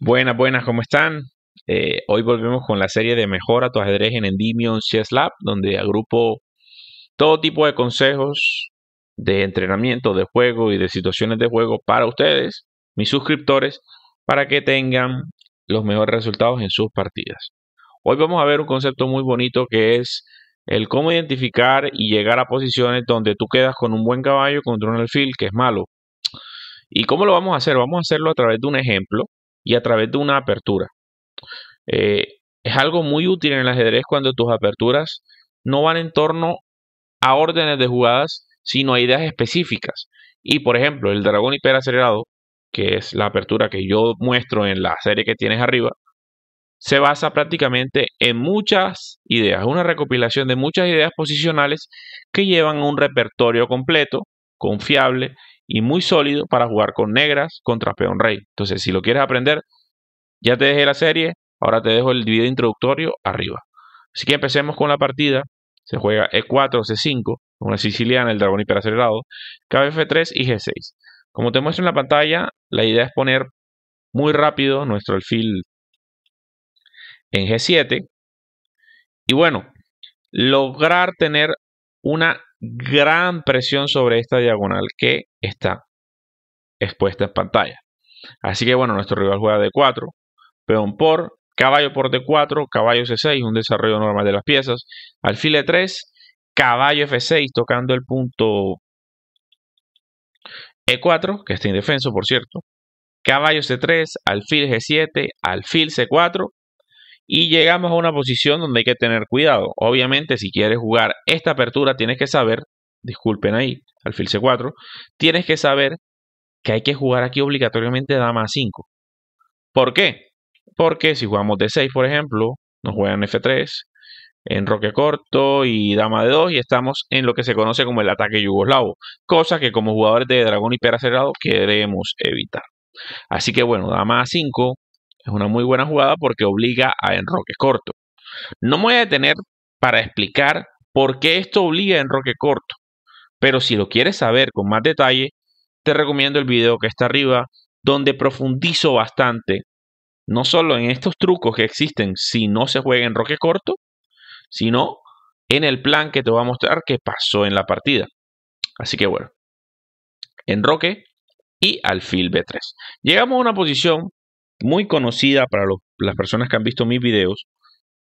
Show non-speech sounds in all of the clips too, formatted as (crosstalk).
Buenas, buenas, ¿cómo están? Eh, hoy volvemos con la serie de Mejora tu ajedrez en Endymion CS Lab, donde agrupo todo tipo de consejos de entrenamiento, de juego y de situaciones de juego para ustedes, mis suscriptores, para que tengan los mejores resultados en sus partidas. Hoy vamos a ver un concepto muy bonito que es el cómo identificar y llegar a posiciones donde tú quedas con un buen caballo contra un alfil que es malo ¿Y cómo lo vamos a hacer? Vamos a hacerlo a través de un ejemplo y a través de una apertura. Eh, es algo muy útil en el ajedrez cuando tus aperturas no van en torno a órdenes de jugadas, sino a ideas específicas. Y por ejemplo, el dragón hiperacelerado, que es la apertura que yo muestro en la serie que tienes arriba, se basa prácticamente en muchas ideas, una recopilación de muchas ideas posicionales que llevan un repertorio completo, confiable y muy sólido para jugar con negras contra peón rey. Entonces, si lo quieres aprender, ya te dejé la serie, ahora te dejo el video introductorio arriba. Así que empecemos con la partida. Se juega E4, C5, una siciliana, el dragón hiperacelerado, KF3 y G6. Como te muestro en la pantalla, la idea es poner muy rápido nuestro alfil en G7. Y bueno, lograr tener una gran presión sobre esta diagonal que está expuesta en pantalla. Así que bueno, nuestro rival juega d 4 peón por, caballo por D4, caballo C6, un desarrollo normal de las piezas, alfil E3, caballo F6 tocando el punto E4, que está indefenso por cierto, caballo C3, alfil G7, alfil C4, y llegamos a una posición donde hay que tener cuidado. Obviamente, si quieres jugar esta apertura, tienes que saber, disculpen ahí, alfil C4, tienes que saber que hay que jugar aquí obligatoriamente dama a 5. ¿Por qué? Porque si jugamos D6, por ejemplo, nos juegan F3, en roque corto y dama de 2 y estamos en lo que se conoce como el ataque yugoslavo, cosa que como jugadores de dragón hiperacerado queremos evitar. Así que bueno, dama a 5, es una muy buena jugada porque obliga a enroque corto. No me voy a detener para explicar por qué esto obliga a enroque corto, pero si lo quieres saber con más detalle, te recomiendo el video que está arriba, donde profundizo bastante, no solo en estos trucos que existen si no se juega enroque corto, sino en el plan que te voy a mostrar que pasó en la partida. Así que bueno, enroque y alfil B3. Llegamos a una posición muy conocida para las personas que han visto mis videos.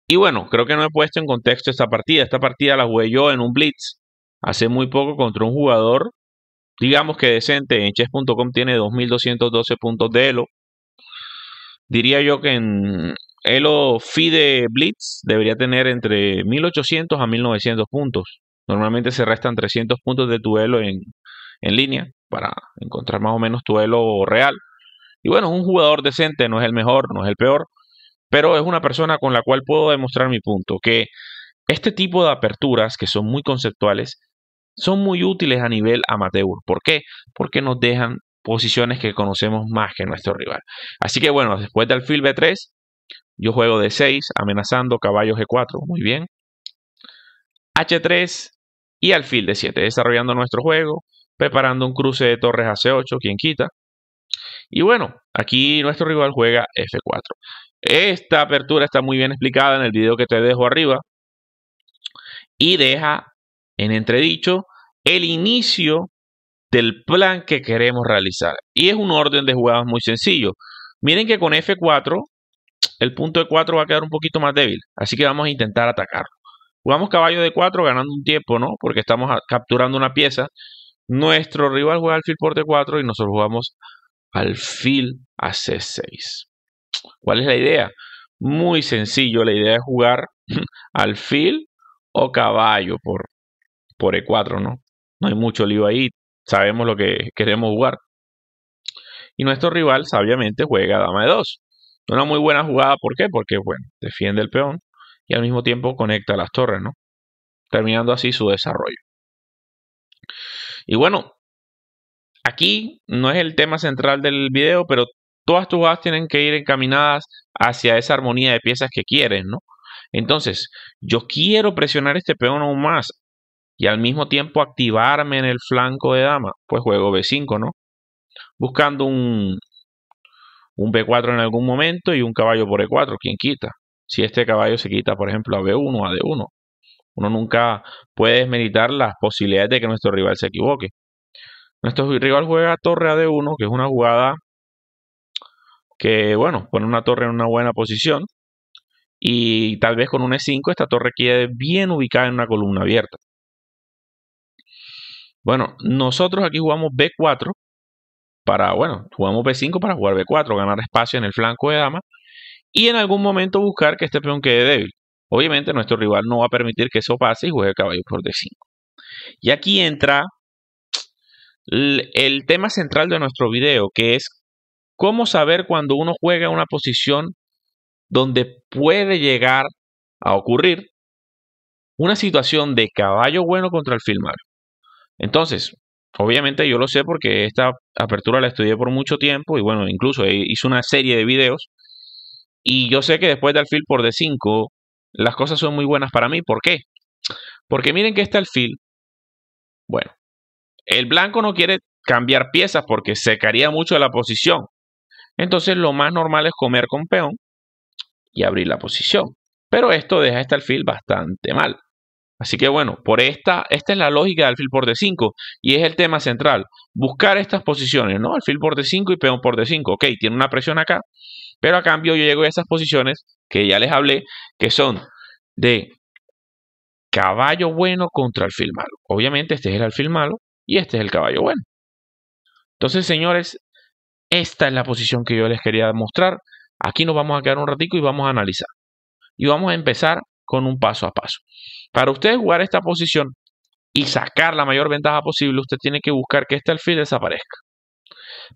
Y bueno, creo que no he puesto en contexto esta partida. Esta partida la jugué yo en un blitz hace muy poco contra un jugador, digamos que decente. En chess.com tiene 2.212 puntos de Elo. Diría yo que en Elo FIDE Blitz debería tener entre 1.800 a 1.900 puntos. Normalmente se restan 300 puntos de tu Elo en, en línea para encontrar más o menos tu Elo real. Y bueno, es un jugador decente, no es el mejor, no es el peor, pero es una persona con la cual puedo demostrar mi punto, que este tipo de aperturas, que son muy conceptuales, son muy útiles a nivel amateur. ¿Por qué? Porque nos dejan posiciones que conocemos más que nuestro rival. Así que bueno, después de alfil B3, yo juego de 6, amenazando caballo G4, e muy bien. H3 y alfil D7, desarrollando nuestro juego, preparando un cruce de torres a C8, quien quita. Y bueno, aquí nuestro rival juega F4. Esta apertura está muy bien explicada en el video que te dejo arriba. Y deja en entredicho el inicio del plan que queremos realizar. Y es un orden de jugadas muy sencillo. Miren que con F4, el punto de 4 va a quedar un poquito más débil. Así que vamos a intentar atacarlo. Jugamos caballo de 4 ganando un tiempo, ¿no? Porque estamos capturando una pieza. Nuestro rival juega alfil por D4 y nosotros jugamos alfil a c6. ¿Cuál es la idea? Muy sencillo, la idea es jugar (clears throat) alfil o caballo por, por e4, ¿no? No hay mucho lío ahí, sabemos lo que queremos jugar. Y nuestro rival sabiamente juega dama de 2. Una muy buena jugada, ¿por qué? Porque, bueno, defiende el peón y al mismo tiempo conecta las torres, ¿no? Terminando así su desarrollo. Y bueno, Aquí no es el tema central del video, pero todas tus jugadas tienen que ir encaminadas hacia esa armonía de piezas que quieres, ¿no? Entonces, yo quiero presionar este peón aún más y al mismo tiempo activarme en el flanco de dama. Pues juego B5, ¿no? Buscando un, B4 en algún momento y un caballo por E4, ¿quién quita? Si este caballo se quita, por ejemplo, a B1, a D1. Uno nunca puede desmeditar las posibilidades de que nuestro rival se equivoque. Nuestro rival juega torre a D1, que es una jugada que, bueno, pone una torre en una buena posición. Y tal vez con un E5 esta torre quede bien ubicada en una columna abierta. Bueno, nosotros aquí jugamos B4 para, bueno, jugamos B5 para jugar B4, ganar espacio en el flanco de dama y en algún momento buscar que este peón quede débil. Obviamente nuestro rival no va a permitir que eso pase y juegue caballo por D5. Y aquí entra el tema central de nuestro video, que es cómo saber cuando uno juega una posición donde puede llegar a ocurrir una situación de caballo bueno contra el malo Entonces, obviamente yo lo sé porque esta apertura la estudié por mucho tiempo y bueno, incluso hice una serie de videos y yo sé que después de alfil por D5 las cosas son muy buenas para mí. ¿Por qué? Porque miren que este alfil, bueno, el blanco no quiere cambiar piezas porque secaría mucho la posición. Entonces lo más normal es comer con peón y abrir la posición. Pero esto deja este alfil bastante mal. Así que bueno, por esta, esta es la lógica del alfil por D5 y es el tema central. Buscar estas posiciones, ¿no? Alfil por D5 y peón por D5. Ok, tiene una presión acá, pero a cambio yo llego a esas posiciones que ya les hablé, que son de caballo bueno contra alfil malo. Obviamente este es el alfil malo, y este es el caballo bueno. Entonces, señores, esta es la posición que yo les quería mostrar. Aquí nos vamos a quedar un ratito y vamos a analizar. Y vamos a empezar con un paso a paso. Para usted jugar esta posición y sacar la mayor ventaja posible, usted tiene que buscar que este alfil desaparezca.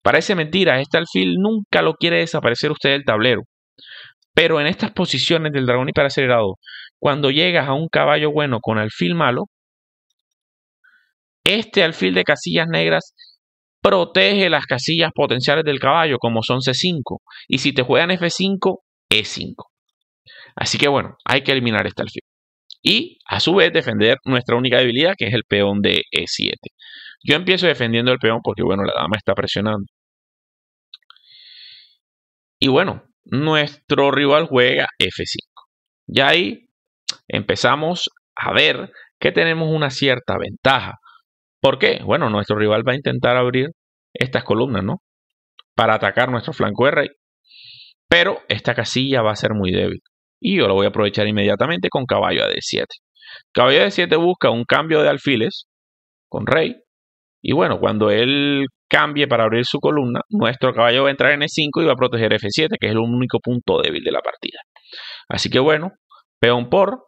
Parece mentira, este alfil nunca lo quiere desaparecer usted del tablero. Pero en estas posiciones del dragón hiperacelerado, cuando llegas a un caballo bueno con alfil malo, este alfil de casillas negras protege las casillas potenciales del caballo, como son C5. Y si te juegan F5, E5. Así que bueno, hay que eliminar este alfil. Y a su vez defender nuestra única debilidad, que es el peón de E7. Yo empiezo defendiendo el peón porque, bueno, la dama está presionando. Y bueno, nuestro rival juega F5. Y ahí empezamos a ver que tenemos una cierta ventaja. ¿Por qué? Bueno, nuestro rival va a intentar abrir estas columnas, ¿no? Para atacar nuestro flanco de rey. Pero esta casilla va a ser muy débil. Y yo lo voy a aprovechar inmediatamente con caballo a d7. Caballo a d7 busca un cambio de alfiles con rey. Y bueno, cuando él cambie para abrir su columna, nuestro caballo va a entrar en E5 y va a proteger F7, que es el único punto débil de la partida. Así que bueno, peón por,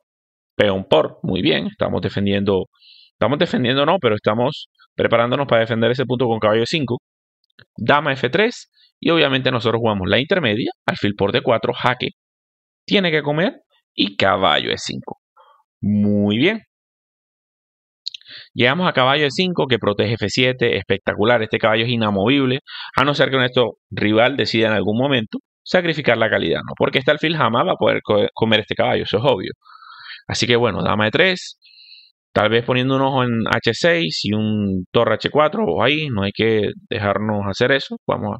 peón por, muy bien, estamos defendiendo Estamos defendiendo, no, pero estamos preparándonos para defender ese punto con caballo 5. Dama F3. Y obviamente nosotros jugamos la intermedia, alfil por D4, jaque. Tiene que comer y caballo E5. Muy bien. Llegamos a caballo E5 que protege F7, espectacular. Este caballo es inamovible, a no ser que nuestro rival decida en algún momento sacrificar la calidad, ¿no? Porque este alfil jamás va a poder comer este caballo, eso es obvio. Así que bueno, dama E3, Tal vez poniendo un ojo en H6 y un torre H4 o ahí, no hay que dejarnos hacer eso. Vamos a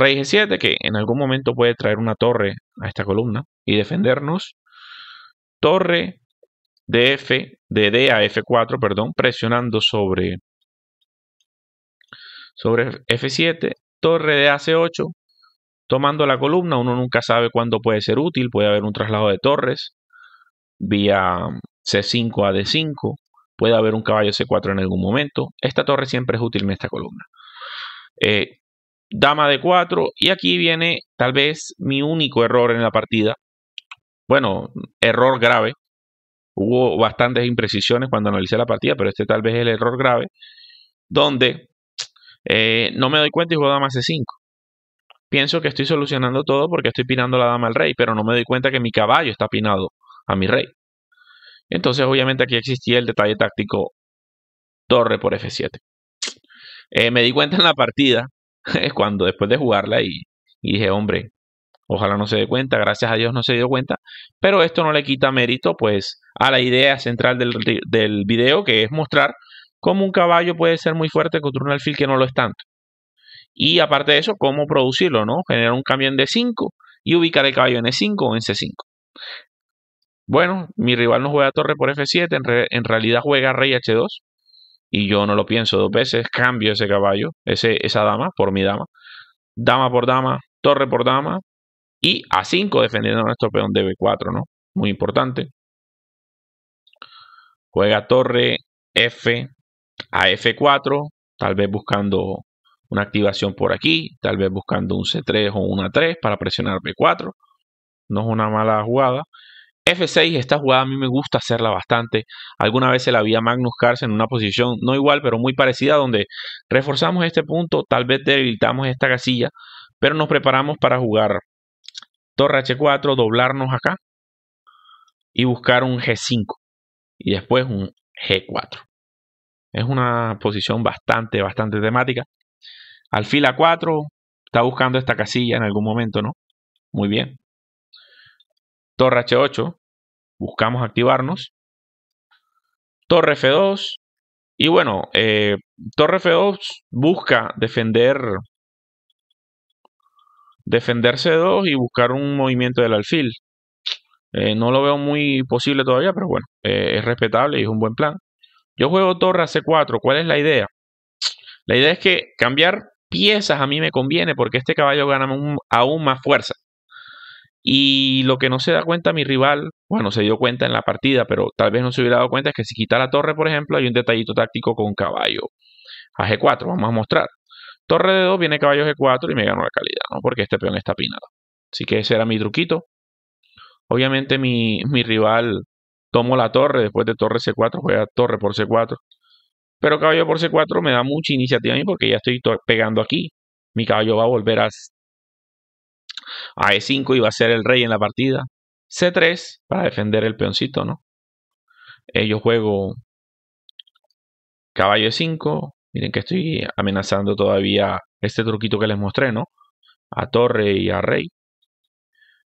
rey G7, que en algún momento puede traer una torre a esta columna y defendernos. Torre de F, de D a F4, perdón, presionando sobre, sobre F7. Torre de AC8, tomando la columna. Uno nunca sabe cuándo puede ser útil. Puede haber un traslado de torres vía C5 a D5, puede haber un caballo C4 en algún momento. Esta torre siempre es útil en esta columna. Eh, dama D4 y aquí viene tal vez mi único error en la partida. Bueno, error grave. Hubo bastantes imprecisiones cuando analicé la partida, pero este tal vez es el error grave, donde eh, no me doy cuenta y juego dama C5. Pienso que estoy solucionando todo porque estoy pinando la dama al rey, pero no me doy cuenta que mi caballo está pinado a mi rey. Entonces, obviamente, aquí existía el detalle táctico torre por F7. Eh, me di cuenta en la partida, (laughs) cuando después de jugarla, y, dije, hombre, ojalá no se dé cuenta, gracias a Dios no se dio cuenta, pero esto no le quita mérito, pues, a la idea central del, del video, que es mostrar cómo un caballo puede ser muy fuerte contra un alfil que no lo es tanto. Y aparte de eso, cómo producirlo, ¿no? Generar un camión de 5 y ubicar el caballo en E5 o en C5 bueno, mi rival no juega torre por F7, en, realidad juega rey H2, y yo no lo pienso dos veces, cambio ese caballo, ese, esa dama por mi dama, dama por dama, torre por dama, y A5 defendiendo a nuestro peón de B4, ¿no? Muy importante. Juega torre F a F4, tal vez buscando una activación por aquí, tal vez buscando un C3 o un A3 para presionar B4. No es una mala jugada. F6, esta jugada a mí me gusta hacerla bastante. Alguna vez se la vi a Magnus Carlsen en una posición no igual, pero muy parecida, donde reforzamos este punto, tal vez debilitamos esta casilla, pero nos preparamos para jugar torre H4, doblarnos acá y buscar un G5 y después un G4. Es una posición bastante, bastante temática. Alfil A4, está buscando esta casilla en algún momento, ¿no? Muy bien. Torre H8, buscamos activarnos. Torre F2, y bueno, eh, Torre F2 busca defender defender C2 y buscar un movimiento del alfil. Eh, no lo veo muy posible todavía, pero bueno, eh, es respetable y es un buen plan. Yo juego torre C4. ¿Cuál es la idea? La idea es que cambiar piezas a mí me conviene porque este caballo gana aún más fuerza. Y lo que no se da cuenta mi rival, bueno, se dio cuenta en la partida, pero tal vez no se hubiera dado cuenta, es que si quita la torre, por ejemplo, hay un detallito táctico con caballo a G4. Vamos a mostrar. Torre de 2, viene caballo G4 y me gano la calidad, ¿no? Porque este peón está pinado. Así que ese era mi truquito. Obviamente mi, mi rival tomó la torre, después de torre C4 juega torre por C4. Pero caballo por C4 me da mucha iniciativa a mí porque ya estoy pegando aquí. Mi caballo va a volver a a E5 iba a ser el rey en la partida. C3 para defender el peoncito, ¿no? yo juego caballo E5. Miren que estoy amenazando todavía este truquito que les mostré, ¿no? A torre y a rey.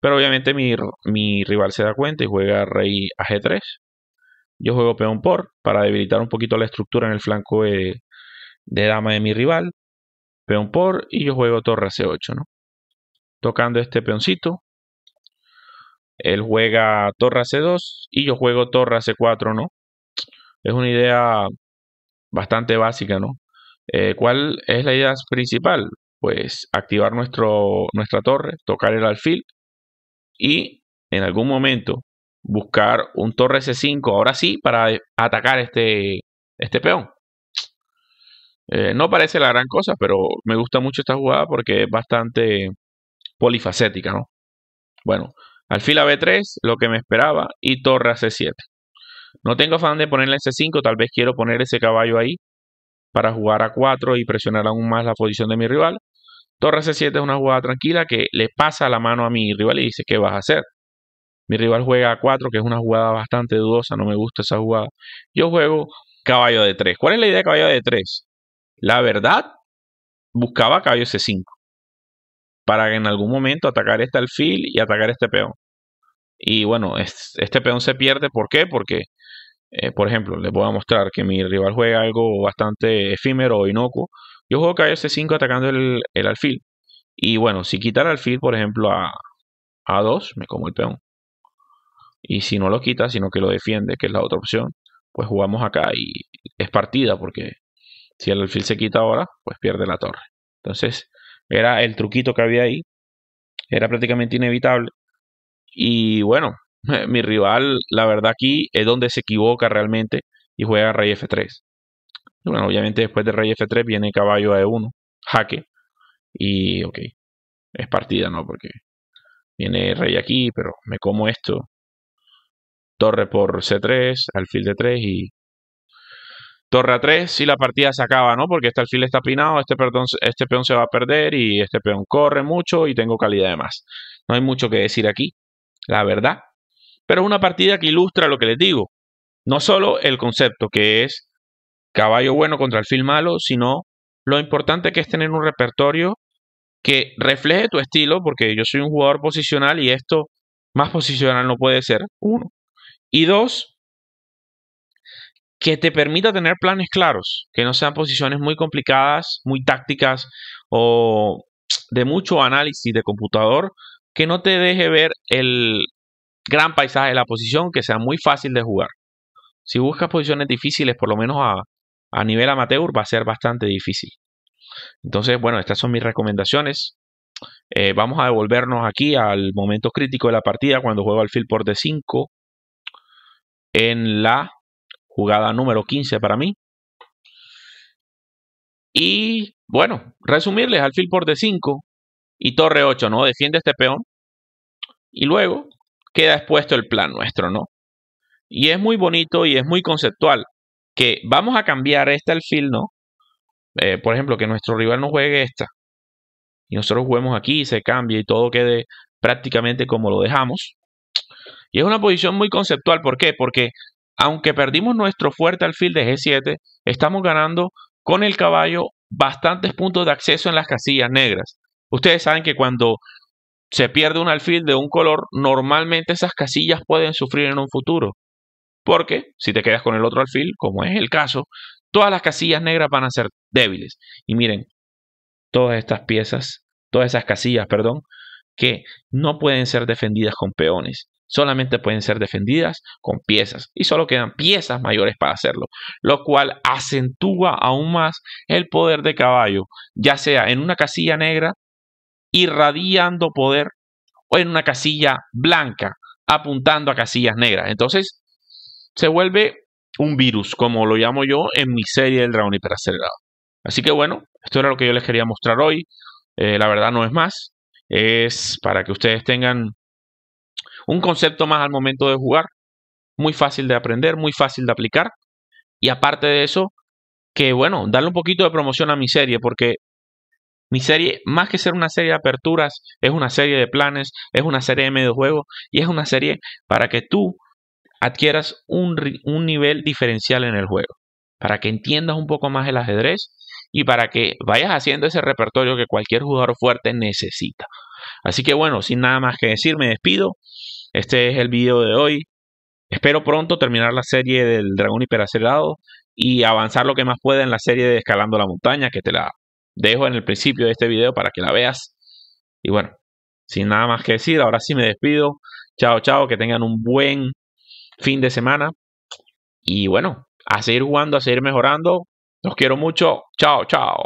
Pero obviamente mi, mi rival se da cuenta y juega rey a G3. Yo juego peón por para debilitar un poquito la estructura en el flanco de, de dama de mi rival. Peón por y yo juego torre a C8, ¿no? tocando este peoncito. Él juega torre c2 y yo juego torre c4, ¿no? Es una idea bastante básica, ¿no? Eh, ¿Cuál es la idea principal? Pues activar nuestro, nuestra torre, tocar el alfil y en algún momento buscar un torre c5, ahora sí, para atacar este, este peón. Eh, no parece la gran cosa, pero me gusta mucho esta jugada porque es bastante polifacética, ¿no? Bueno, alfil a B3, lo que me esperaba, y torre a C7. No tengo afán de ponerle C5, tal vez quiero poner ese caballo ahí para jugar a 4 y presionar aún más la posición de mi rival. Torre C7 es una jugada tranquila que le pasa la mano a mi rival y dice, ¿qué vas a hacer? Mi rival juega a 4, que es una jugada bastante dudosa, no me gusta esa jugada. Yo juego caballo de 3. ¿Cuál es la idea de caballo de 3? La verdad, buscaba caballo C5 para en algún momento atacar este alfil y atacar este peón. Y bueno, este peón se pierde, ¿por qué? Porque, eh, por ejemplo, les voy a mostrar que mi rival juega algo bastante efímero o inocuo. Yo juego caballo C5 atacando el, el, alfil. Y bueno, si quita el alfil, por ejemplo, a, a 2, me como el peón. Y si no lo quita, sino que lo defiende, que es la otra opción, pues jugamos acá y es partida, porque si el alfil se quita ahora, pues pierde la torre. Entonces, era el truquito que había ahí. Era prácticamente inevitable. Y bueno, (laughs) mi rival, la verdad aquí es donde se equivoca realmente y juega rey F3. bueno, obviamente después de rey F3 viene caballo a E1, jaque. Y ok, es partida, ¿no? Porque viene rey aquí, pero me como esto. Torre por C3, alfil de 3 y Torre a 3, si la partida se acaba, ¿no? Porque este alfil está pinado, este, perdón, este peón se va a perder y este peón corre mucho y tengo calidad de más. No hay mucho que decir aquí, la verdad. Pero es una partida que ilustra lo que les digo. No solo el concepto que es caballo bueno contra el alfil malo, sino lo importante que es tener un repertorio que refleje tu estilo, porque yo soy un jugador posicional y esto más (laughs) posicional no puede ser, uno. Y dos, que te permita tener planes claros, que no sean posiciones muy complicadas, muy tácticas o de mucho análisis de computador, que no te deje ver el gran paisaje de la posición, que sea muy fácil de jugar. Si buscas posiciones difíciles, por lo menos a, nivel amateur, va a ser bastante difícil. Entonces, bueno, estas son mis recomendaciones. Eh, vamos a devolvernos aquí al momento crítico de la partida cuando juego al field por D5 en la jugada número 15 para mí. Y bueno, resumirles, alfil por D5 y torre 8, ¿no? Defiende este peón. Y luego queda expuesto el plan nuestro, ¿no? Y es muy bonito y es muy conceptual que vamos a cambiar este alfil, ¿no? Eh, por ejemplo, que nuestro rival no juegue esta. Y nosotros juguemos aquí, y se cambie y todo quede prácticamente como lo dejamos. Y es una posición muy conceptual. ¿Por qué? Porque aunque perdimos nuestro fuerte alfil de G7, estamos ganando con el caballo bastantes puntos de acceso en las casillas negras. Ustedes saben que cuando se pierde un alfil de un color, normalmente esas casillas pueden sufrir en un futuro. Porque si te quedas con el otro alfil, como es el caso, todas las casillas negras van a ser débiles. Y miren, todas estas piezas, todas esas casillas, perdón, que no pueden ser defendidas con peones solamente pueden ser defendidas con piezas y solo quedan piezas mayores para hacerlo, lo cual acentúa aún más el poder de caballo, ya sea en una casilla negra irradiando poder o en una casilla blanca apuntando a casillas negras. Entonces se vuelve un virus, como lo llamo yo en mi serie del dragón hiperacelerado. Así que bueno, esto era lo que yo les quería mostrar hoy. Eh, la verdad no es más. Es para que ustedes tengan un concepto más al momento de jugar, muy fácil de aprender, muy fácil de aplicar. Y aparte de eso, que bueno, darle un poquito de promoción a mi serie, porque mi serie, más que ser una serie de aperturas, es una serie de planes, es una serie de juego y es una serie para que tú adquieras un, un nivel diferencial en el juego, para que entiendas un poco más el ajedrez y para que vayas haciendo ese repertorio que cualquier jugador fuerte necesita. Así que bueno, sin nada más que decir, me despido. Este es el video de hoy. Espero pronto terminar la serie del dragón hiperacelerado. y avanzar lo que más pueda en la serie de Escalando la Montaña, que te la dejo en el principio de este video para que la veas. Y bueno, sin nada más que decir, ahora sí me despido. Chao, chao, que tengan un buen fin de semana. Y bueno, a seguir jugando, a seguir mejorando. Los quiero mucho. Chao, chao.